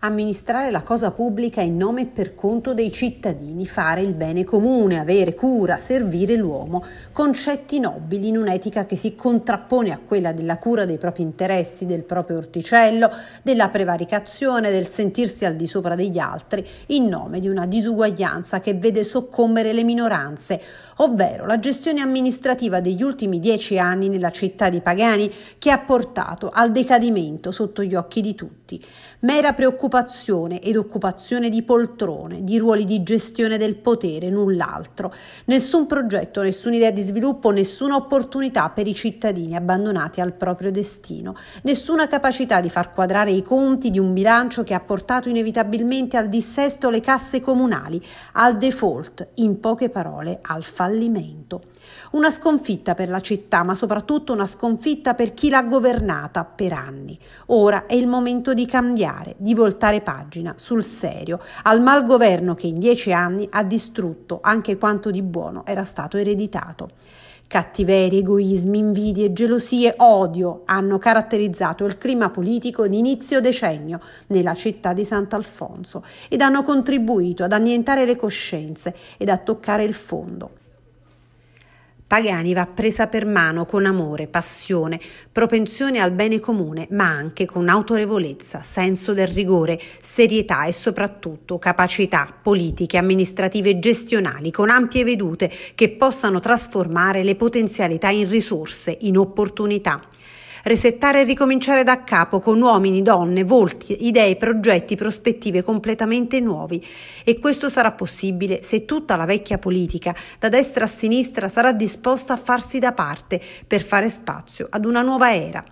amministrare la cosa pubblica in nome e per conto dei cittadini, fare il bene comune, avere cura, servire l'uomo, concetti nobili in un'etica che si contrappone a quella della cura dei propri interessi, del proprio orticello, della prevaricazione, del sentirsi al di sopra degli altri, in nome di una disuguaglianza che vede soccombere le minoranze ovvero la gestione amministrativa degli ultimi dieci anni nella città di Pagani che ha portato al decadimento sotto gli occhi di tutti. Mera preoccupazione ed occupazione di poltrone, di ruoli di gestione del potere, null'altro. Nessun progetto, nessuna idea di sviluppo, nessuna opportunità per i cittadini abbandonati al proprio destino, nessuna capacità di far quadrare i conti di un bilancio che ha portato inevitabilmente al dissesto le casse comunali, al default, in poche parole al fallimento fallimento. Una sconfitta per la città, ma soprattutto una sconfitta per chi l'ha governata per anni. Ora è il momento di cambiare, di voltare pagina sul serio al malgoverno che in dieci anni ha distrutto anche quanto di buono era stato ereditato. Cattiverie, egoismi, invidie, gelosie, odio hanno caratterizzato il clima politico di inizio decennio nella città di Sant'Alfonso ed hanno contribuito ad annientare le coscienze ed a toccare il fondo. Pagani va presa per mano con amore, passione, propensione al bene comune, ma anche con autorevolezza, senso del rigore, serietà e soprattutto capacità politiche, amministrative e gestionali con ampie vedute che possano trasformare le potenzialità in risorse, in opportunità resettare e ricominciare da capo con uomini, donne, volti, idee, progetti, prospettive completamente nuovi. E questo sarà possibile se tutta la vecchia politica, da destra a sinistra, sarà disposta a farsi da parte per fare spazio ad una nuova era.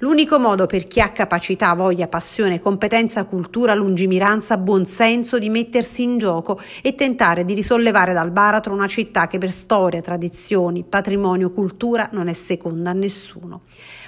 L'unico modo per chi ha capacità, voglia, passione, competenza, cultura, lungimiranza, buonsenso di mettersi in gioco e tentare di risollevare dal baratro una città che per storia, tradizioni, patrimonio, cultura non è seconda a nessuno.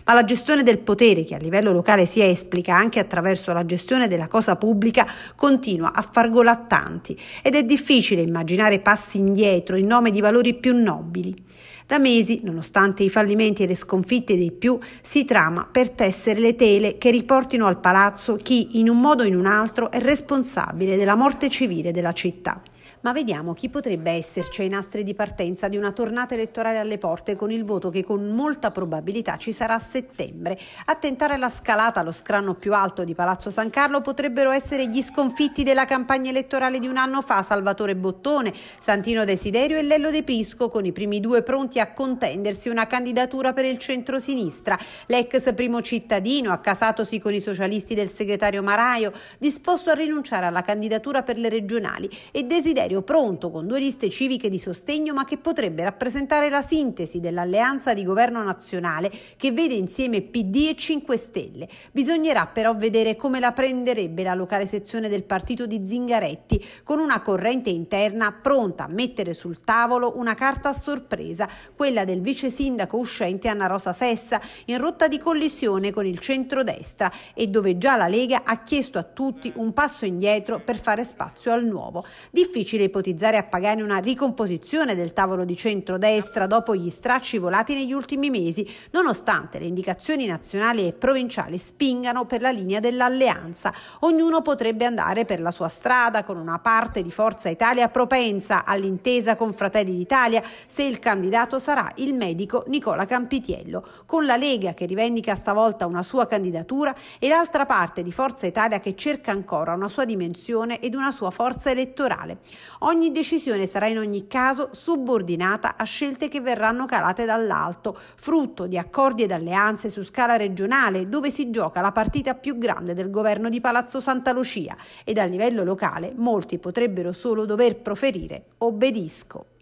Ma la gestione del potere, che a livello locale si esplica anche attraverso la gestione della cosa pubblica, continua a far gola tanti ed è difficile immaginare passi indietro in nome di valori più nobili. Da mesi, nonostante i fallimenti e le sconfitte dei più, si trama per tessere le tele che riportino al palazzo chi, in un modo o in un altro, è responsabile della morte civile della città. Ma vediamo chi potrebbe esserci ai nastri di partenza di una tornata elettorale alle porte con il voto che con molta probabilità ci sarà a settembre. A tentare la scalata allo scranno più alto di Palazzo San Carlo potrebbero essere gli sconfitti della campagna elettorale di un anno fa, Salvatore Bottone, Santino Desiderio e Lello De Prisco, con i primi due pronti a contendersi una candidatura per il centro-sinistra. L'ex primo cittadino, accasatosi con i socialisti del segretario Maraio, disposto a rinunciare alla candidatura per le regionali e desiderio criterio pronto con due liste civiche di sostegno ma che potrebbe rappresentare la sintesi dell'alleanza di governo nazionale che vede insieme PD e 5 Stelle. Bisognerà però vedere come la prenderebbe la locale sezione del partito di Zingaretti con una corrente interna pronta a mettere sul tavolo una carta a sorpresa, quella del vice sindaco uscente Anna Rosa Sessa in rotta di collisione con il centrodestra e dove già la Lega ha chiesto a tutti un passo indietro per fare spazio al nuovo. Difficile difficile ipotizzare a Pagani una ricomposizione del tavolo di centrodestra dopo gli stracci volati negli ultimi mesi, nonostante le indicazioni nazionali e provinciali spingano per la linea dell'alleanza. Ognuno potrebbe andare per la sua strada con una parte di Forza Italia propensa all'intesa con Fratelli d'Italia se il candidato sarà il medico Nicola Campitiello, con la Lega che rivendica stavolta una sua candidatura e l'altra parte di Forza Italia che cerca ancora una sua dimensione ed una sua forza elettorale. Ogni decisione sarà in ogni caso subordinata a scelte che verranno calate dall'alto, frutto di accordi ed alleanze su scala regionale dove si gioca la partita più grande del governo di Palazzo Santa Lucia e a livello locale molti potrebbero solo dover proferire obbedisco.